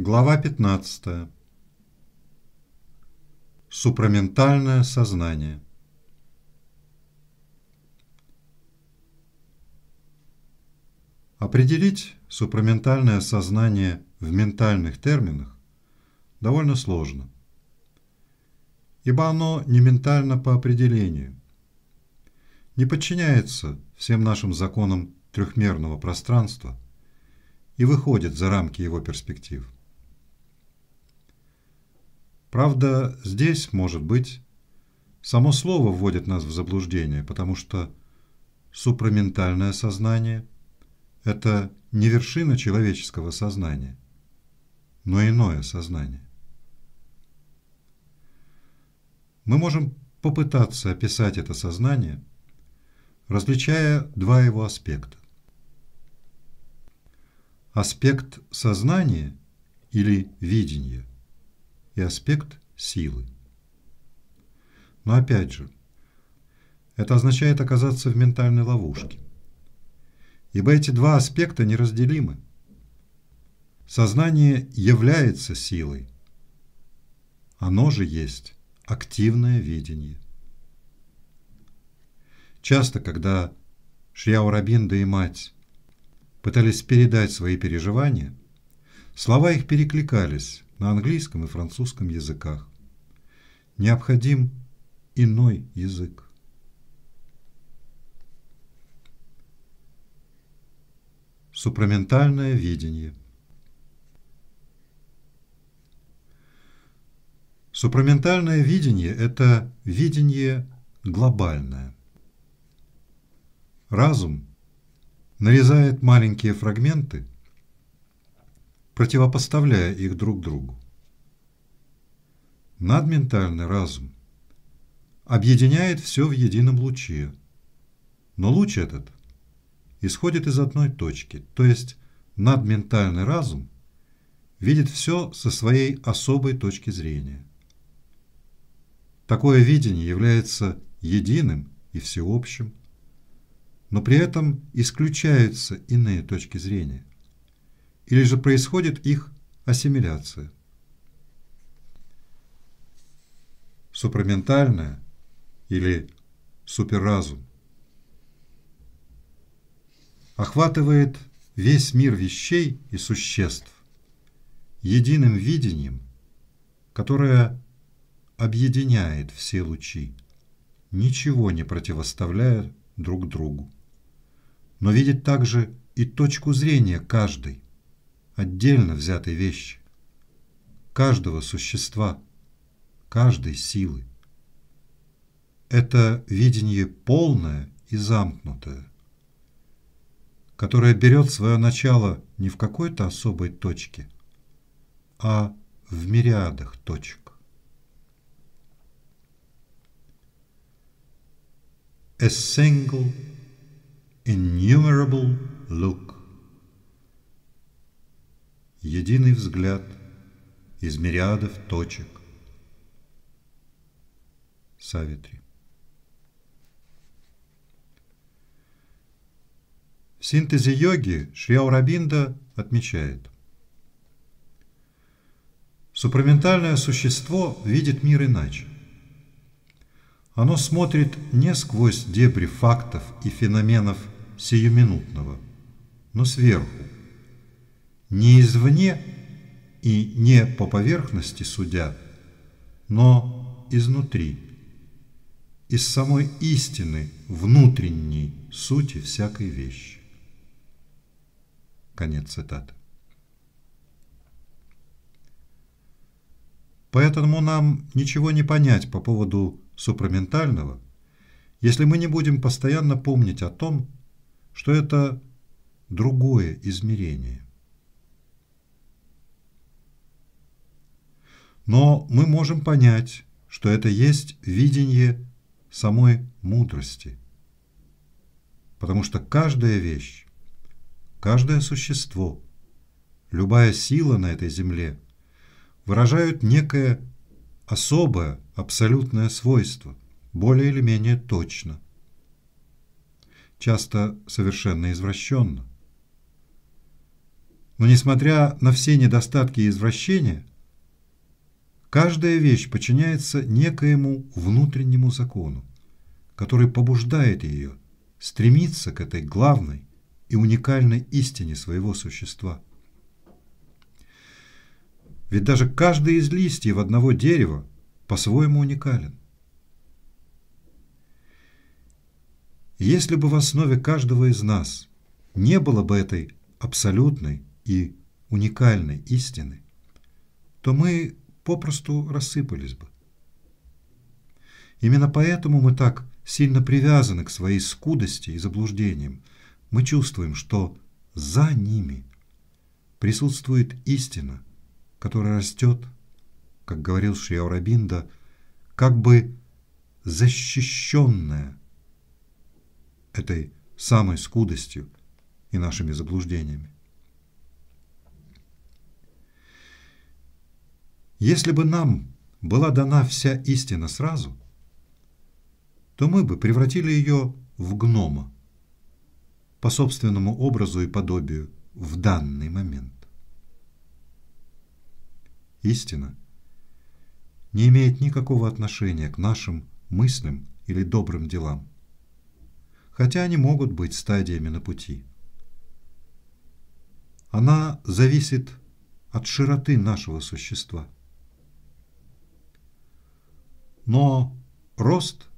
Глава 15. Супраментальное сознание. Определить супраментальное сознание в ментальных терминах довольно сложно, ибо оно не ментально по определению, не подчиняется всем нашим законам трехмерного пространства и выходит за рамки его перспектив – Правда, здесь, может быть, само слово вводит нас в заблуждение, потому что супраментальное сознание – это не вершина человеческого сознания, но иное сознание. Мы можем попытаться описать это сознание, различая два его аспекта. Аспект сознания или видения и аспект силы. Но опять же, это означает оказаться в ментальной ловушке. Ибо эти два аспекта неразделимы. Сознание является силой. Оно же есть активное видение. Часто, когда Шьяо Рабинда и мать пытались передать свои переживания, слова их перекликались, на английском и французском языках. Необходим иной язык. Супраментальное видение Супраментальное видение – это видение глобальное. Разум нарезает маленькие фрагменты – противопоставляя их друг другу. Надментальный разум объединяет все в едином луче, но луч этот исходит из одной точки, то есть надментальный разум видит все со своей особой точки зрения. Такое видение является единым и всеобщим, но при этом исключаются иные точки зрения или же происходит их ассимиляция. Супраментальное или суперразум охватывает весь мир вещей и существ единым видением, которое объединяет все лучи, ничего не противоставляя друг другу, но видит также и точку зрения каждой, отдельно взятой вещи, каждого существа, каждой силы. Это видение полное и замкнутое, которое берет свое начало не в какой-то особой точке, а в мириадах точек. A single, innumerable look единый взгляд из мириадов точек. Савитри. В синтезе йоги Шри Аурабинда отмечает. Супраментальное существо видит мир иначе. Оно смотрит не сквозь дебри фактов и феноменов сиюминутного, но сверху, не извне и не по поверхности судят, но изнутри, из самой истины внутренней сути всякой вещи. Конец цитаты. Поэтому нам ничего не понять по поводу супраментального, если мы не будем постоянно помнить о том, что это другое измерение. Но мы можем понять, что это есть видение самой мудрости. Потому что каждая вещь, каждое существо, любая сила на этой земле выражают некое особое абсолютное свойство, более или менее точно. Часто совершенно извращенно. Но несмотря на все недостатки и извращения, Каждая вещь подчиняется некоему внутреннему закону, который побуждает ее стремиться к этой главной и уникальной истине своего существа. Ведь даже каждый из листьев одного дерева по-своему уникален. Если бы в основе каждого из нас не было бы этой абсолютной и уникальной истины, то мы попросту рассыпались бы. Именно поэтому мы так сильно привязаны к своей скудости и заблуждениям. Мы чувствуем, что за ними присутствует истина, которая растет, как говорил Шри как бы защищенная этой самой скудостью и нашими заблуждениями. Если бы нам была дана вся истина сразу, то мы бы превратили ее в гнома по собственному образу и подобию в данный момент. Истина не имеет никакого отношения к нашим мыслям или добрым делам, хотя они могут быть стадиями на пути. Она зависит от широты нашего существа – но рост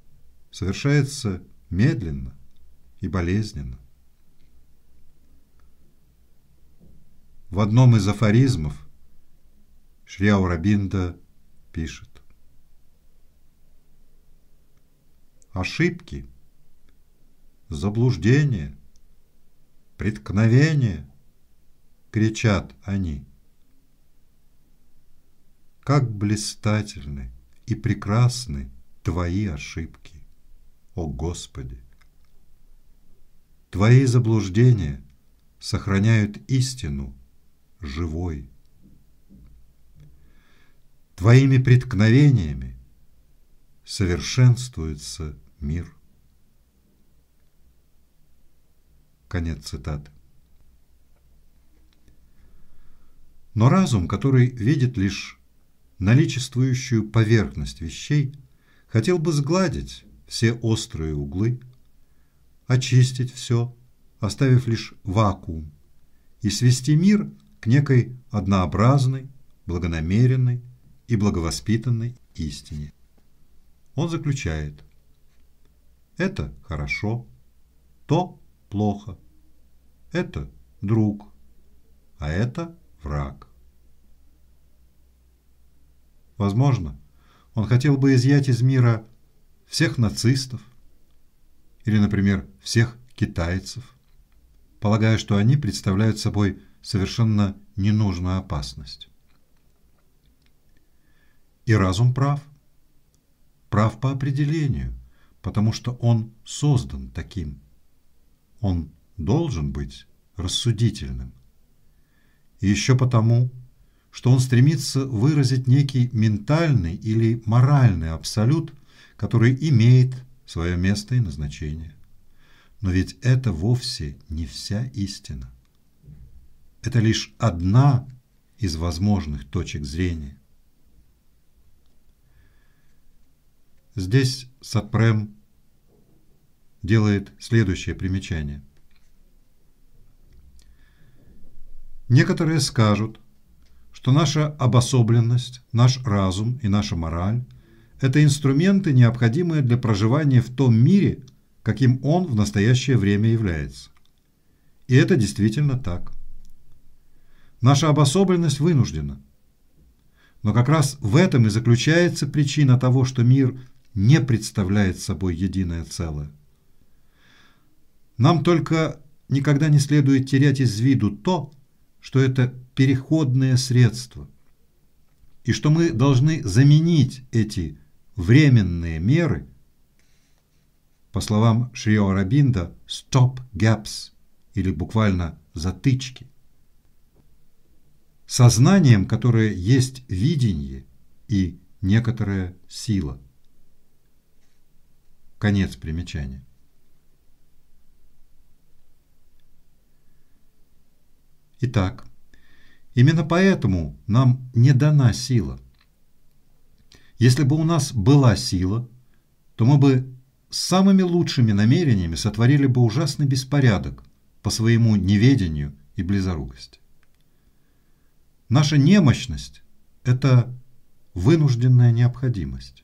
совершается медленно и болезненно. В одном из афоризмов Шри Аурабинда пишет Ошибки, заблуждения, преткновения, кричат они. Как блистательны и прекрасны Твои ошибки, о Господи! Твои заблуждения сохраняют истину живой. Твоими преткновениями совершенствуется мир. Конец цитаты. Но разум, который видит лишь наличествующую поверхность вещей, хотел бы сгладить все острые углы, очистить все, оставив лишь вакуум, и свести мир к некой однообразной, благонамеренной и благовоспитанной истине. Он заключает «Это хорошо, то плохо, это друг, а это враг». Возможно, он хотел бы изъять из мира всех нацистов или, например, всех китайцев, полагая, что они представляют собой совершенно ненужную опасность. И разум прав. Прав по определению, потому что он создан таким. Он должен быть рассудительным. И еще потому, что он стремится выразить некий ментальный или моральный абсолют, который имеет свое место и назначение. Но ведь это вовсе не вся истина. Это лишь одна из возможных точек зрения. Здесь Сапрем делает следующее примечание. Некоторые скажут, что наша обособленность, наш разум и наша мораль – это инструменты, необходимые для проживания в том мире, каким он в настоящее время является. И это действительно так. Наша обособленность вынуждена. Но как раз в этом и заключается причина того, что мир не представляет собой единое целое. Нам только никогда не следует терять из виду то, что это переходное средство, и что мы должны заменить эти временные меры, по словам Шрио Рабинда, stop gaps, или буквально затычки, сознанием, которое есть видение и некоторая сила. Конец примечания. Итак, Именно поэтому нам не дана сила. Если бы у нас была сила, то мы бы с самыми лучшими намерениями сотворили бы ужасный беспорядок по своему неведению и близорукости. Наша немощность – это вынужденная необходимость.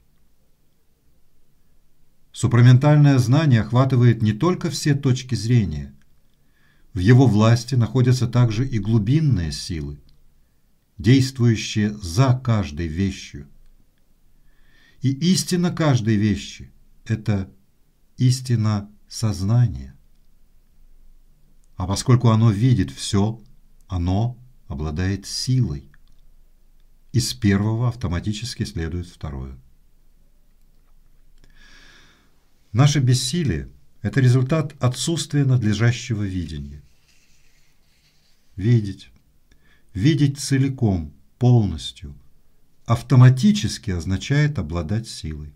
Супраментальное знание охватывает не только все точки зрения, в его власти находятся также и глубинные силы, действующие за каждой вещью. И истина каждой вещи – это истина сознания. А поскольку оно видит все, оно обладает силой. Из первого автоматически следует второе. Наше бессилие – это результат отсутствия надлежащего видения видеть. Видеть целиком, полностью, автоматически означает обладать силой.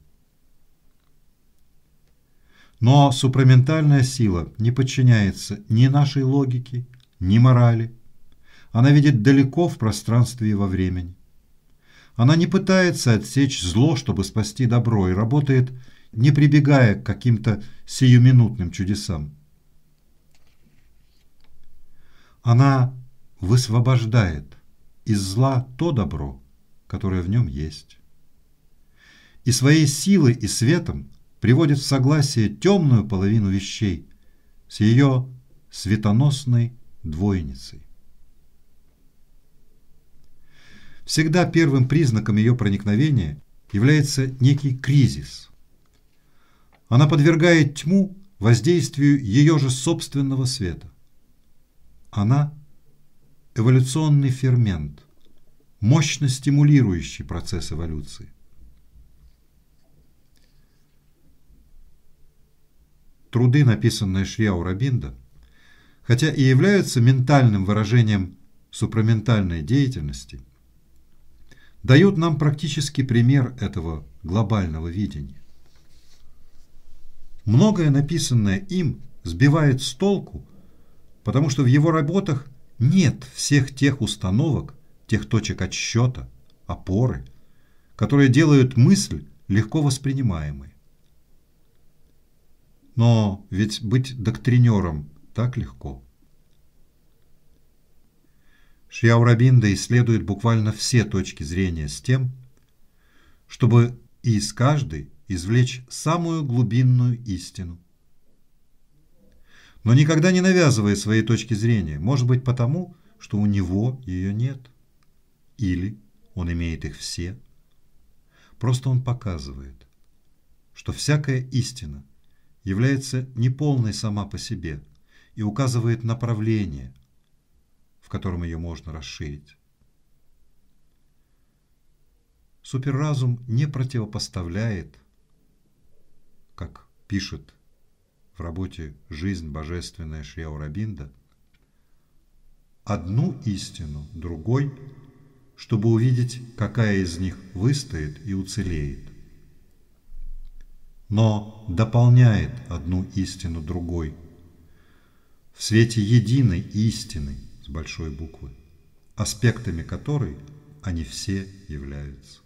Но супраментальная сила не подчиняется ни нашей логике, ни морали. Она видит далеко в пространстве и во времени. Она не пытается отсечь зло, чтобы спасти добро, и работает, не прибегая к каким-то сиюминутным чудесам. Она высвобождает из зла то добро, которое в нем есть. И своей силой и светом приводит в согласие темную половину вещей с ее светоносной двойницей. Всегда первым признаком ее проникновения является некий кризис. Она подвергает тьму воздействию ее же собственного света. Она – эволюционный фермент, мощно стимулирующий процесс эволюции. Труды, написанные Шри Аурабинда, хотя и являются ментальным выражением супраментальной деятельности, дают нам практический пример этого глобального видения. Многое, написанное им, сбивает с толку потому что в его работах нет всех тех установок, тех точек отсчета, опоры, которые делают мысль легко воспринимаемой. Но ведь быть доктринером так легко. Шьяурабинда исследует буквально все точки зрения с тем, чтобы из каждой извлечь самую глубинную истину – но никогда не навязывая своей точки зрения, может быть потому, что у него ее нет. Или он имеет их все. Просто он показывает, что всякая истина является неполной сама по себе и указывает направление, в котором ее можно расширить. Суперразум не противопоставляет, как пишет в работе «Жизнь божественная Шри Аурабинда» одну истину, другой, чтобы увидеть, какая из них выстоит и уцелеет. Но дополняет одну истину другой в свете единой истины с большой буквы, аспектами которой они все являются.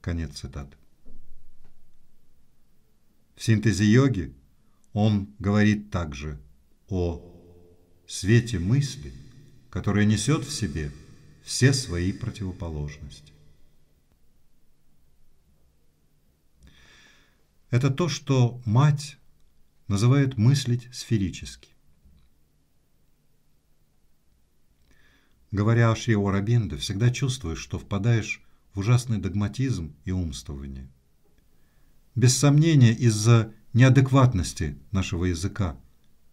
Конец цитаты. В синтезе йоги он говорит также о свете мысли, которая несет в себе все свои противоположности. Это то, что мать называет мыслить сферически. Говоря о Шри Орабинде, всегда чувствуешь, что впадаешь в ужасный догматизм и умствование – без сомнения из-за неадекватности нашего языка,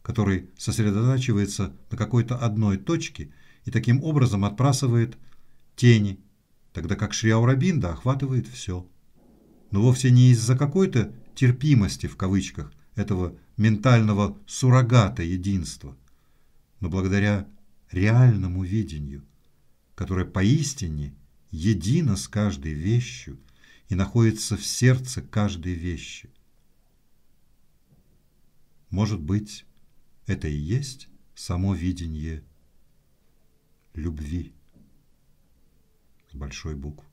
который сосредотачивается на какой-то одной точке и таким образом отбрасывает тени, тогда как Шриаурабинда охватывает все. Но вовсе не из-за какой-то терпимости в кавычках этого ментального суррогата единства, но благодаря реальному видению, которое поистине едино с каждой вещью и находится в сердце каждой вещи. Может быть, это и есть само видение любви с большой буквы.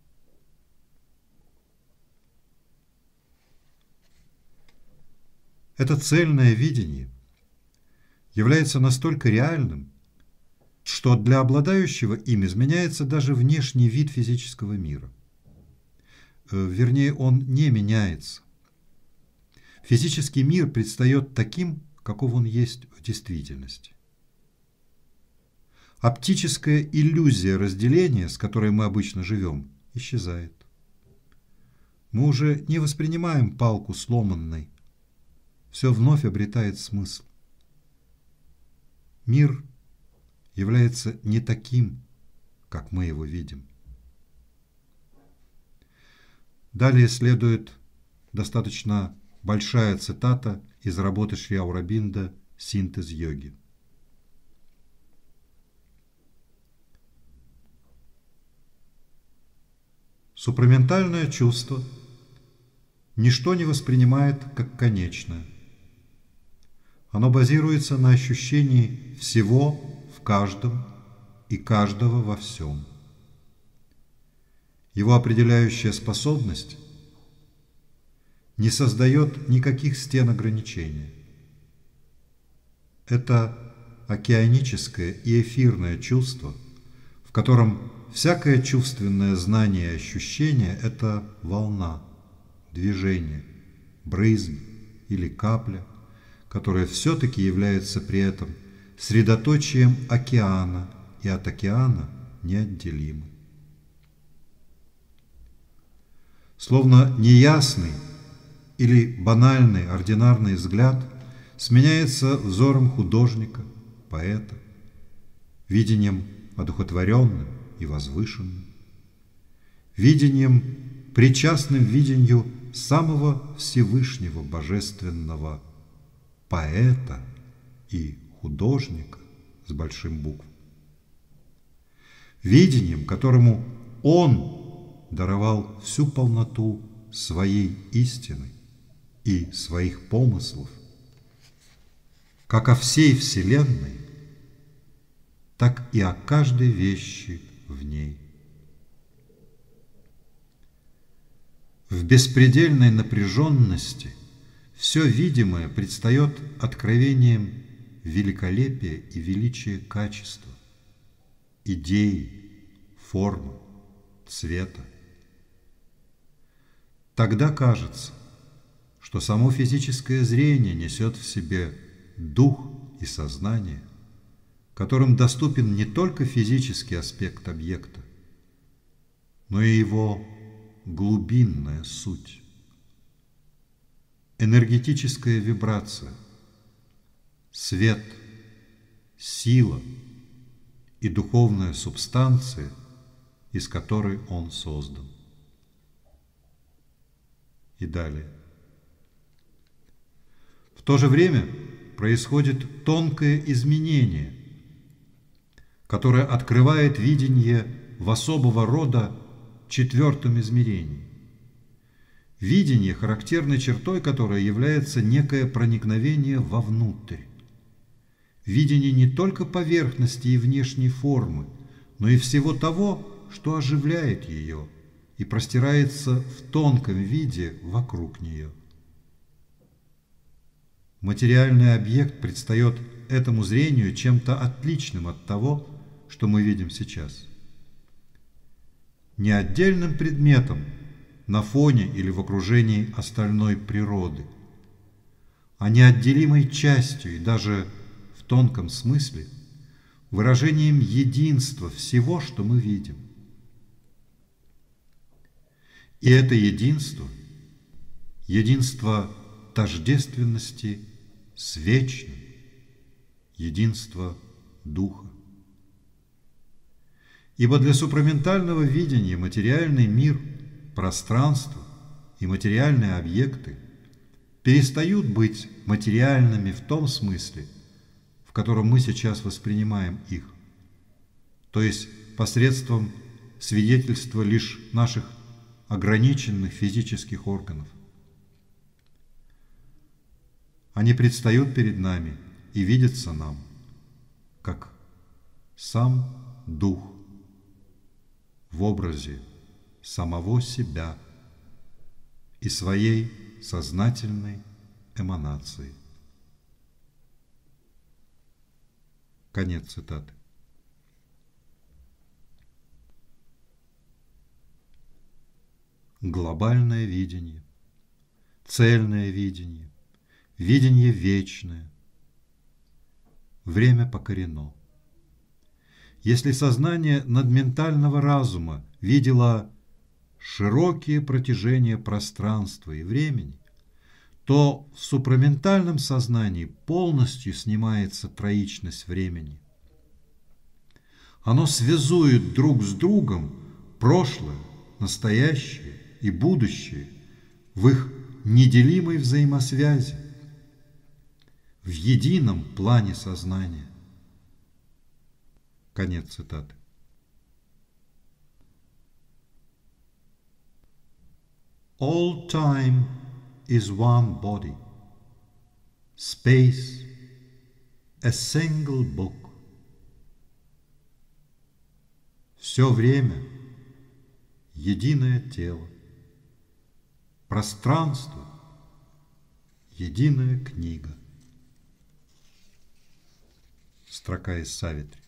Это цельное видение является настолько реальным, что для обладающего им изменяется даже внешний вид физического мира – Э, вернее, он не меняется. Физический мир предстает таким, каков он есть в действительности. Оптическая иллюзия разделения, с которой мы обычно живем, исчезает. Мы уже не воспринимаем палку сломанной. Все вновь обретает смысл. Мир является не таким, как мы его видим. Далее следует достаточно большая цитата из работы Шри Аурабинда «Синтез йоги». Супраментальное чувство ничто не воспринимает как конечное. Оно базируется на ощущении всего в каждом и каждого во всем. Его определяющая способность не создает никаких стен ограничения. Это океаническое и эфирное чувство, в котором всякое чувственное знание и ощущение – это волна, движение, брызги или капля, которая все-таки является при этом средоточием океана и от океана неотделима. Словно неясный или банальный ординарный взгляд сменяется взором художника, поэта, видением одухотворенным и возвышенным, видением, причастным видению самого Всевышнего Божественного поэта и художника с большим букв. Видением, которому он даровал всю полноту своей истины и своих помыслов, как о всей Вселенной, так и о каждой вещи в ней. В беспредельной напряженности все видимое предстает откровением великолепия и величия качества, идеи, формы, цвета. Тогда кажется, что само физическое зрение несет в себе дух и сознание, которым доступен не только физический аспект объекта, но и его глубинная суть. Энергетическая вибрация, свет, сила и духовная субстанция, из которой он создан и далее. В то же время происходит тонкое изменение, которое открывает видение в особого рода четвертом измерении. Видение, характерной чертой которой является некое проникновение вовнутрь. Видение не только поверхности и внешней формы, но и всего того, что оживляет ее, и простирается в тонком виде вокруг нее. Материальный объект предстает этому зрению чем-то отличным от того, что мы видим сейчас. Не отдельным предметом на фоне или в окружении остальной природы, а неотделимой частью и даже в тонком смысле выражением единства всего, что мы видим – и это единство, единство тождественности с вечным, единство духа. Ибо для супраментального видения материальный мир, пространство и материальные объекты перестают быть материальными в том смысле, в котором мы сейчас воспринимаем их, то есть посредством свидетельства лишь наших ограниченных физических органов. Они предстают перед нами и видятся нам, как сам Дух в образе самого себя и своей сознательной эманации. Конец цитаты. глобальное видение, цельное видение, видение вечное. Время покорено. Если сознание надментального разума видело широкие протяжения пространства и времени, то в супраментальном сознании полностью снимается троичность времени. Оно связует друг с другом прошлое, настоящее и будущее в их неделимой взаимосвязи, в едином плане сознания. Конец цитаты. All time is one body. Space, a single book. Все время – единое тело пространство, единая книга. Строка из Савитри.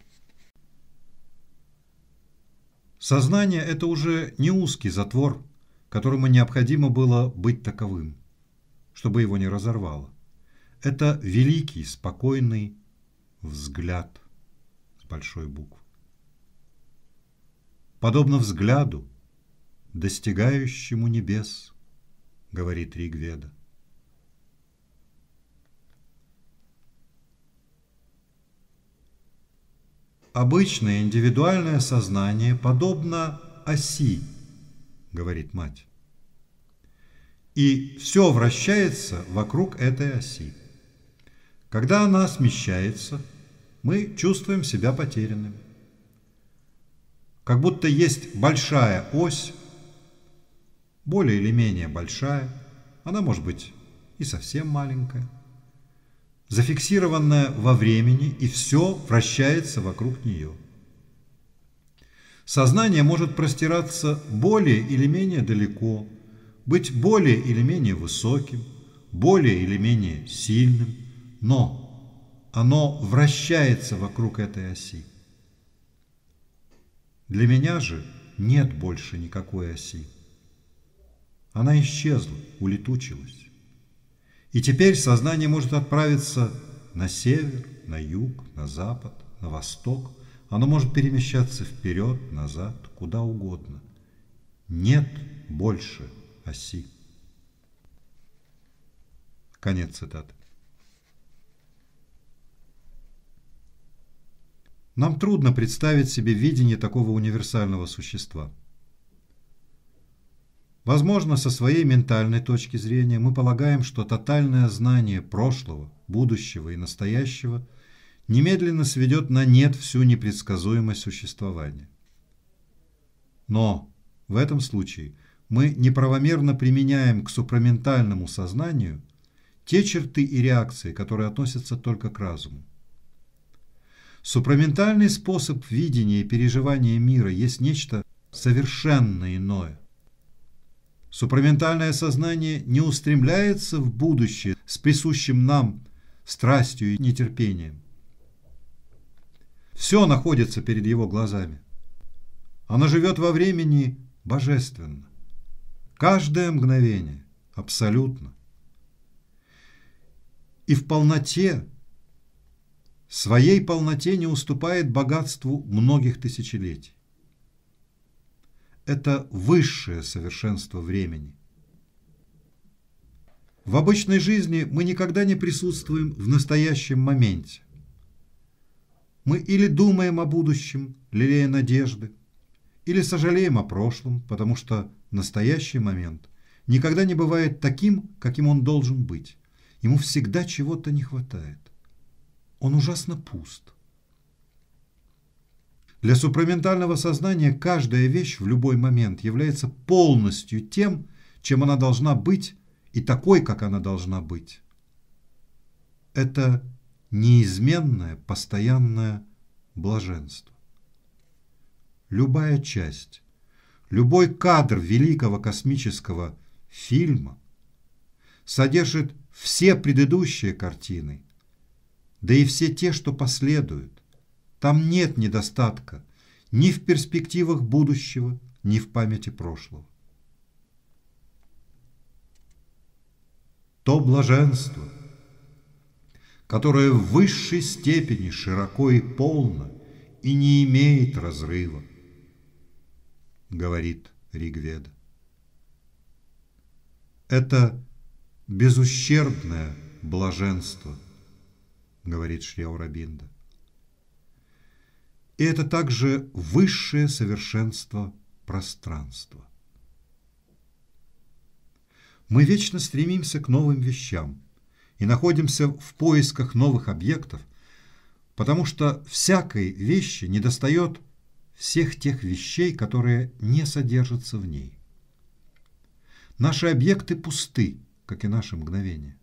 Сознание – это уже не узкий затвор, которому необходимо было быть таковым, чтобы его не разорвало. Это великий, спокойный взгляд с большой буквы. Подобно взгляду, достигающему небес, говорит Ригведа. Обычное индивидуальное сознание подобно оси, говорит мать. И все вращается вокруг этой оси. Когда она смещается, мы чувствуем себя потерянными. Как будто есть большая ось, более или менее большая, она может быть и совсем маленькая, зафиксированная во времени, и все вращается вокруг нее. Сознание может простираться более или менее далеко, быть более или менее высоким, более или менее сильным, но оно вращается вокруг этой оси. Для меня же нет больше никакой оси. Она исчезла, улетучилась. И теперь сознание может отправиться на север, на юг, на запад, на восток. Оно может перемещаться вперед, назад, куда угодно. Нет больше оси. Конец цитаты. Нам трудно представить себе видение такого универсального существа – Возможно, со своей ментальной точки зрения мы полагаем, что тотальное знание прошлого, будущего и настоящего немедленно сведет на нет всю непредсказуемость существования. Но в этом случае мы неправомерно применяем к супраментальному сознанию те черты и реакции, которые относятся только к разуму. Супраментальный способ видения и переживания мира есть нечто совершенно иное. Супраментальное сознание не устремляется в будущее с присущим нам страстью и нетерпением. Все находится перед его глазами. Оно живет во времени божественно. Каждое мгновение абсолютно. И в полноте, своей полноте не уступает богатству многих тысячелетий это высшее совершенство времени. В обычной жизни мы никогда не присутствуем в настоящем моменте. Мы или думаем о будущем, лелея надежды, или сожалеем о прошлом, потому что настоящий момент никогда не бывает таким, каким он должен быть. Ему всегда чего-то не хватает. Он ужасно пуст. Для супраментального сознания каждая вещь в любой момент является полностью тем, чем она должна быть и такой, как она должна быть. Это неизменное, постоянное блаженство. Любая часть, любой кадр великого космического фильма содержит все предыдущие картины, да и все те, что последуют. Там нет недостатка ни в перспективах будущего, ни в памяти прошлого. То блаженство, которое в высшей степени широко и полно и не имеет разрыва, говорит Ригведа. Это безущербное блаженство, говорит Шри Аурабинда и это также высшее совершенство пространства. Мы вечно стремимся к новым вещам и находимся в поисках новых объектов, потому что всякой вещи недостает всех тех вещей, которые не содержатся в ней. Наши объекты пусты, как и наши мгновения.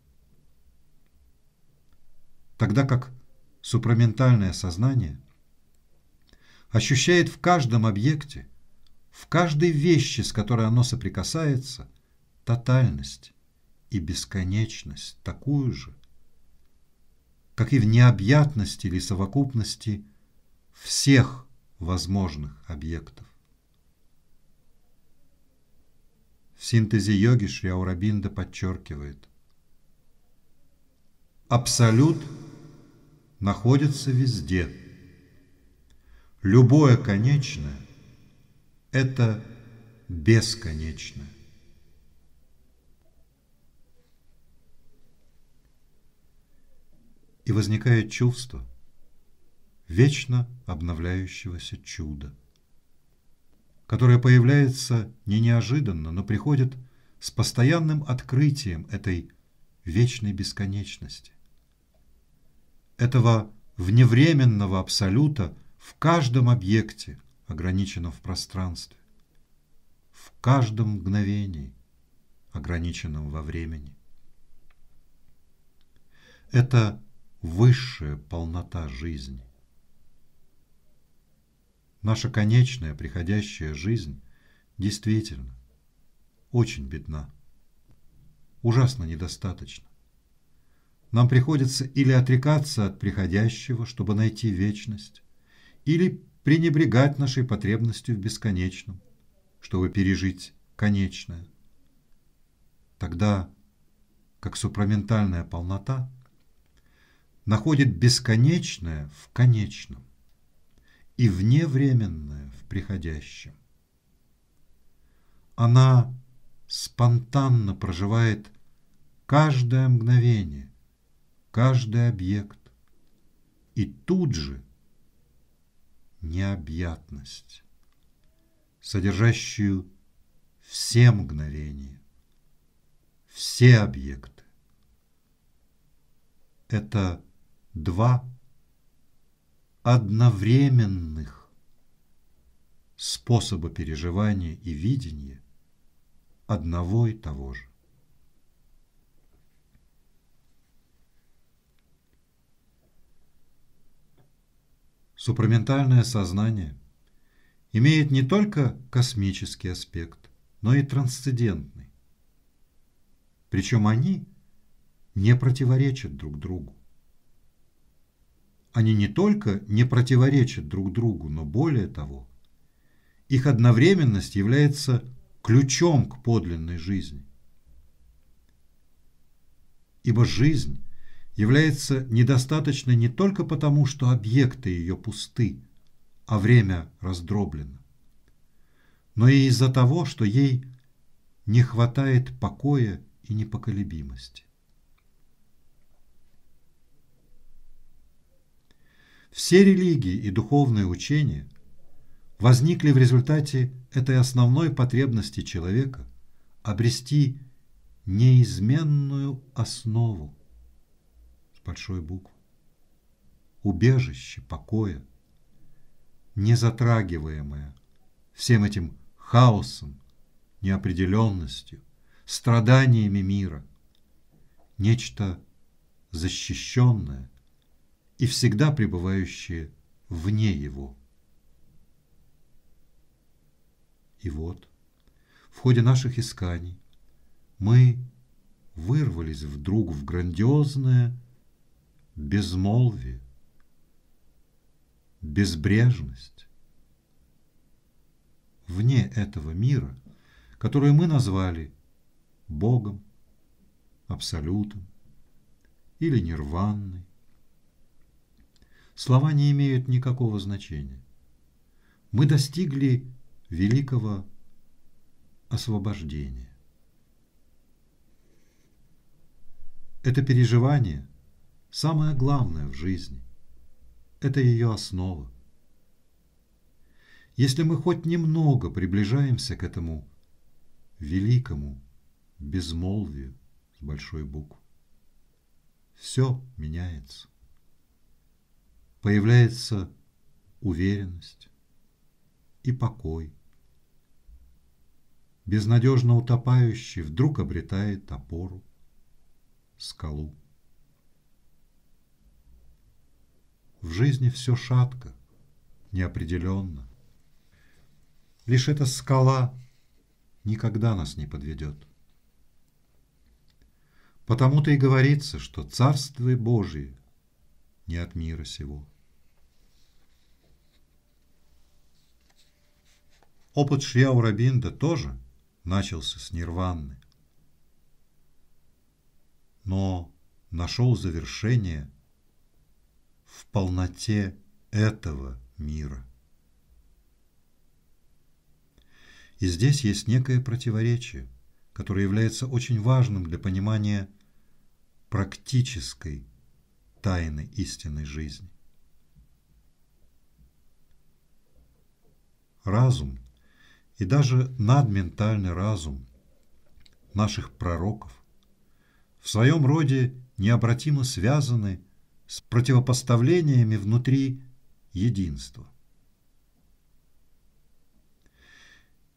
Тогда как супраментальное сознание – ощущает в каждом объекте, в каждой вещи, с которой оно соприкасается, тотальность и бесконечность такую же, как и в необъятности или совокупности всех возможных объектов. В синтезе йоги Шри Аурабинда подчеркивает «Абсолют находится везде» Любое конечное – это бесконечно. И возникает чувство вечно обновляющегося чуда, которое появляется не неожиданно, но приходит с постоянным открытием этой вечной бесконечности, этого вневременного абсолюта – в каждом объекте ограничено в пространстве, в каждом мгновении ограниченном во времени. Это высшая полнота жизни. Наша конечная приходящая жизнь действительно очень бедна. Ужасно недостаточно. Нам приходится или отрекаться от приходящего, чтобы найти вечность, или пренебрегать нашей потребностью в бесконечном, чтобы пережить конечное. Тогда, как супраментальная полнота, находит бесконечное в конечном и вневременное в приходящем. Она спонтанно проживает каждое мгновение, каждый объект, и тут же – необъятность, содержащую все мгновения, все объекты. Это два одновременных способа переживания и видения одного и того же. Супраментальное сознание имеет не только космический аспект, но и трансцендентный. Причем они не противоречат друг другу. Они не только не противоречат друг другу, но более того, их одновременность является ключом к подлинной жизни. Ибо жизнь является недостаточной не только потому, что объекты ее пусты, а время раздроблено, но и из-за того, что ей не хватает покоя и непоколебимости. Все религии и духовные учения возникли в результате этой основной потребности человека обрести неизменную основу, большой буквы. Убежище покоя, незатрагиваемое всем этим хаосом, неопределенностью, страданиями мира. Нечто защищенное и всегда пребывающее вне его. И вот, в ходе наших исканий, мы вырвались вдруг в грандиозное безмолвие, безбрежность. Вне этого мира, который мы назвали Богом, Абсолютом или Нирванной, слова не имеют никакого значения. Мы достигли великого освобождения. Это переживание – самое главное в жизни. Это ее основа. Если мы хоть немного приближаемся к этому великому безмолвию с большой буквы, все меняется. Появляется уверенность и покой. Безнадежно утопающий вдруг обретает опору, скалу. В жизни все шатко, неопределенно. Лишь эта скала никогда нас не подведет. Потому-то и говорится, что царствие Божие не от мира сего. Опыт Шья Урабинда тоже начался с нирваны, но нашел завершение – в полноте этого мира. И здесь есть некое противоречие, которое является очень важным для понимания практической тайны истинной жизни. Разум и даже надментальный разум наших пророков в своем роде необратимо связаны с противопоставлениями внутри единства.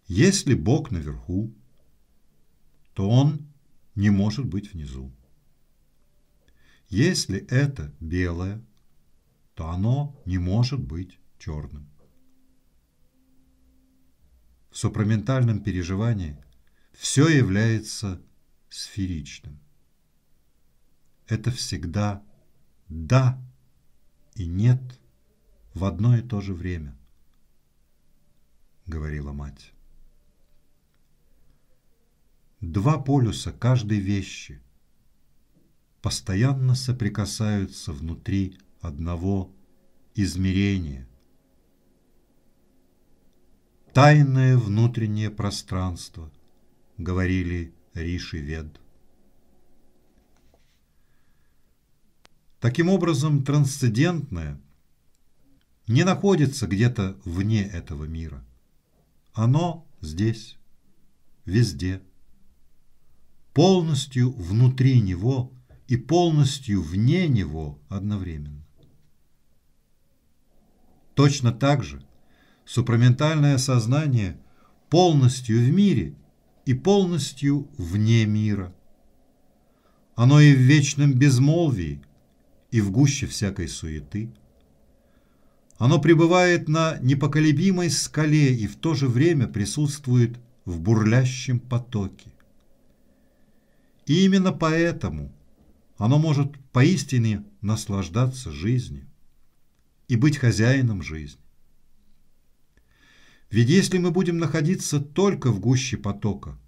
Если Бог наверху, то Он не может быть внизу. Если это белое, то оно не может быть черным. В супраментальном переживании все является сферичным. Это всегда да и нет в одно и то же время, говорила мать. Два полюса каждой вещи постоянно соприкасаются внутри одного измерения. Тайное внутреннее пространство, говорили Риши Вед. Таким образом, трансцендентное не находится где-то вне этого мира. Оно здесь, везде, полностью внутри него и полностью вне него одновременно. Точно так же супраментальное сознание полностью в мире и полностью вне мира. Оно и в вечном безмолвии – и в гуще всякой суеты. Оно пребывает на непоколебимой скале и в то же время присутствует в бурлящем потоке. И именно поэтому оно может поистине наслаждаться жизнью и быть хозяином жизни. Ведь если мы будем находиться только в гуще потока,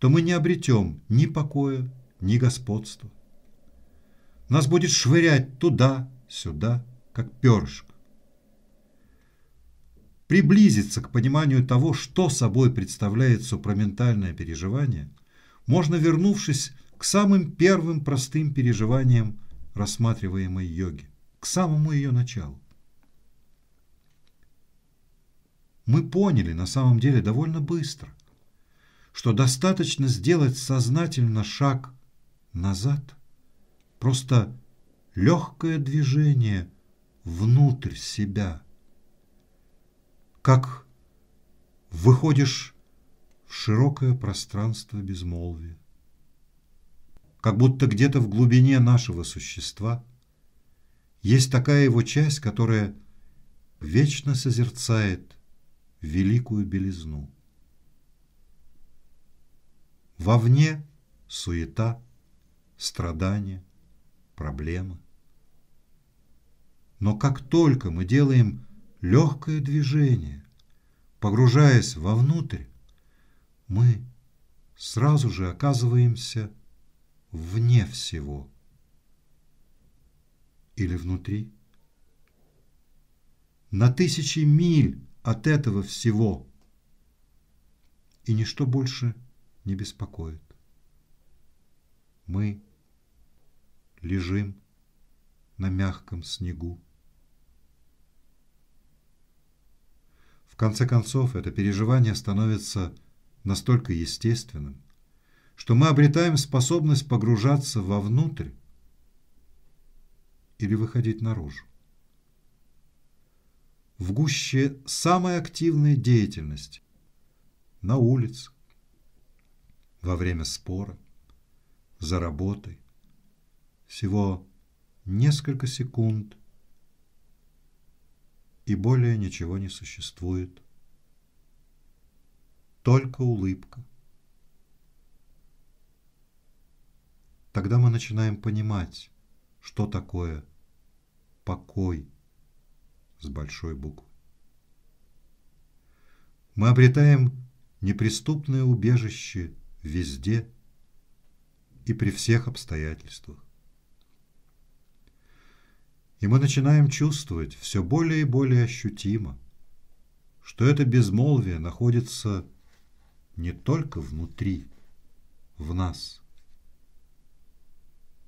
то мы не обретем ни покоя, ни господства. Нас будет швырять туда-сюда, как перышко. Приблизиться к пониманию того, что собой представляет супраментальное переживание, можно, вернувшись к самым первым простым переживаниям рассматриваемой йоги, к самому ее началу. Мы поняли на самом деле довольно быстро, что достаточно сделать сознательно шаг назад, Просто легкое движение внутрь себя. Как выходишь в широкое пространство безмолвия. Как будто где-то в глубине нашего существа есть такая его часть, которая вечно созерцает великую белизну. Вовне суета, страдания – проблемы. Но как только мы делаем легкое движение, погружаясь вовнутрь, мы сразу же оказываемся вне всего или внутри. На тысячи миль от этого всего. И ничто больше не беспокоит. Мы лежим на мягком снегу. В конце концов, это переживание становится настолько естественным, что мы обретаем способность погружаться вовнутрь или выходить наружу. В гуще самой активной деятельности, на улице, во время спора, за работой, всего несколько секунд, и более ничего не существует. Только улыбка. Тогда мы начинаем понимать, что такое покой с большой буквы. Мы обретаем неприступное убежище везде и при всех обстоятельствах и мы начинаем чувствовать все более и более ощутимо, что это безмолвие находится не только внутри, в нас,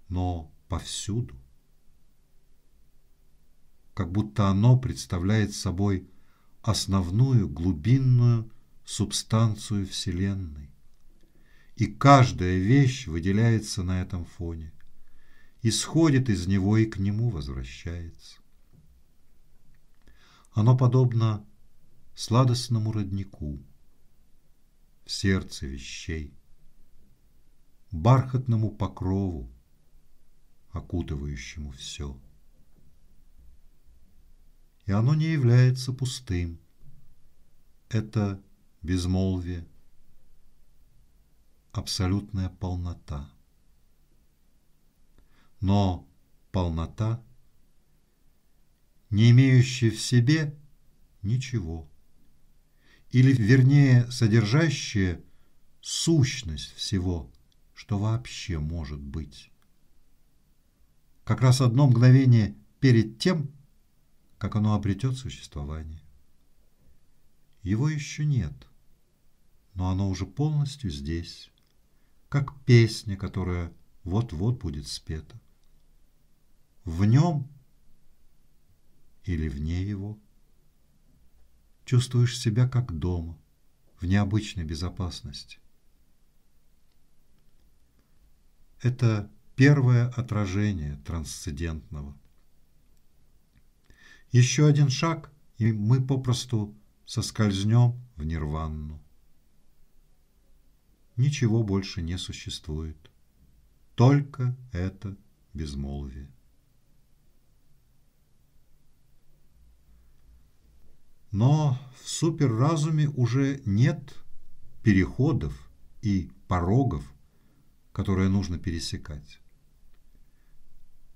но повсюду. Как будто оно представляет собой основную глубинную субстанцию Вселенной, и каждая вещь выделяется на этом фоне исходит из него и к нему возвращается. Оно подобно сладостному роднику в сердце вещей, бархатному покрову, окутывающему все. И оно не является пустым. Это безмолвие, абсолютная полнота но полнота, не имеющая в себе ничего, или, вернее, содержащая сущность всего, что вообще может быть. Как раз одно мгновение перед тем, как оно обретет существование. Его еще нет, но оно уже полностью здесь, как песня, которая вот-вот будет спета в нем или вне его. Чувствуешь себя как дома, в необычной безопасности. Это первое отражение трансцендентного. Еще один шаг, и мы попросту соскользнем в нирванну. Ничего больше не существует. Только это безмолвие. Но в суперразуме уже нет переходов и порогов, которые нужно пересекать.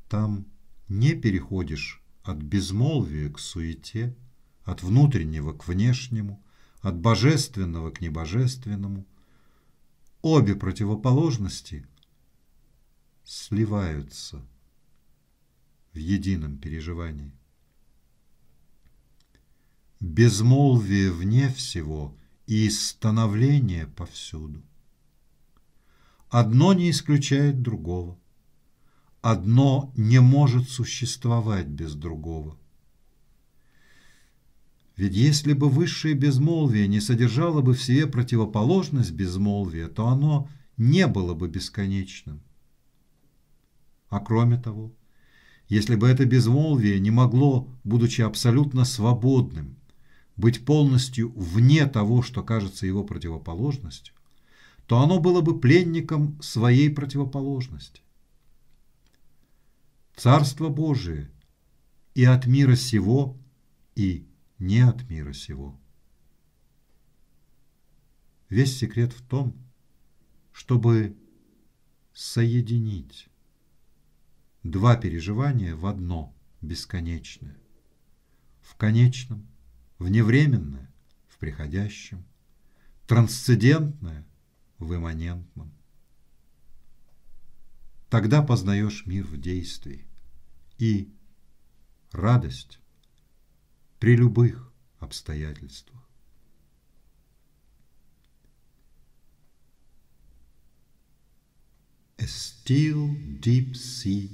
Там не переходишь от безмолвия к суете, от внутреннего к внешнему, от божественного к небожественному. Обе противоположности сливаются в едином переживании безмолвие вне всего и становление повсюду. Одно не исключает другого. Одно не может существовать без другого. Ведь если бы высшее безмолвие не содержало бы в себе противоположность безмолвия, то оно не было бы бесконечным. А кроме того, если бы это безмолвие не могло, будучи абсолютно свободным, быть полностью вне того, что кажется его противоположностью, то оно было бы пленником своей противоположности. Царство Божие и от мира сего, и не от мира сего. Весь секрет в том, чтобы соединить два переживания в одно бесконечное, в конечном вневременное – в приходящем, трансцендентное – в имманентном. Тогда познаешь мир в действии и радость при любых обстоятельствах. A still deep sea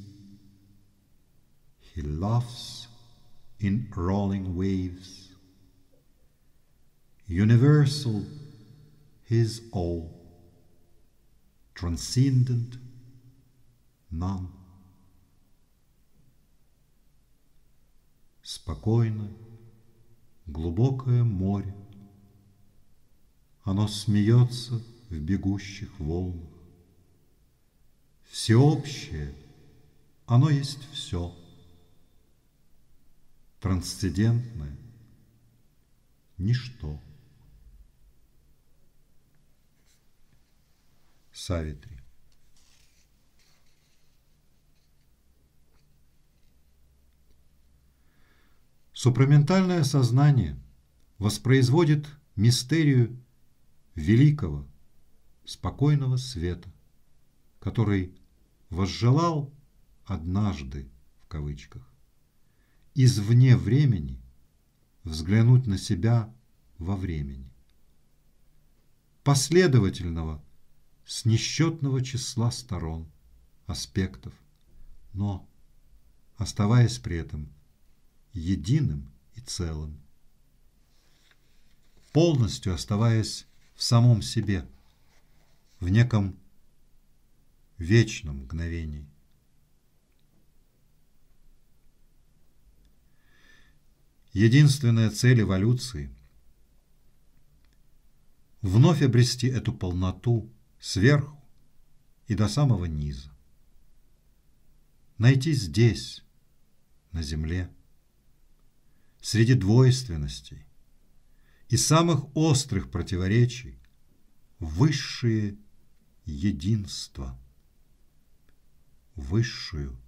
he laughs in rolling waves universal, His all, transcendent, none. Спокойное, глубокое море, оно смеется в бегущих волнах. Всеобщее, оно есть все. Трансцендентное – ничто. Савитри. Супраментальное сознание воспроизводит мистерию великого, спокойного света, который возжелал «однажды» в кавычках извне времени взглянуть на себя во времени. Последовательного с несчетного числа сторон, аспектов, но, оставаясь при этом единым и целым, полностью оставаясь в самом себе, в неком вечном мгновении. Единственная цель эволюции – вновь обрести эту полноту – сверху и до самого низа. Найти здесь, на земле, среди двойственностей и самых острых противоречий высшее единство, высшую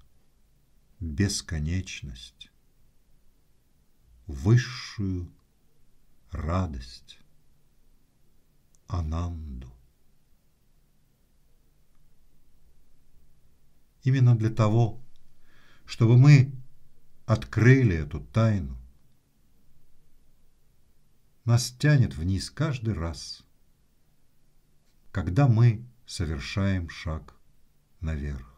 бесконечность, высшую радость, ананду. именно для того, чтобы мы открыли эту тайну. Нас тянет вниз каждый раз, когда мы совершаем шаг наверх.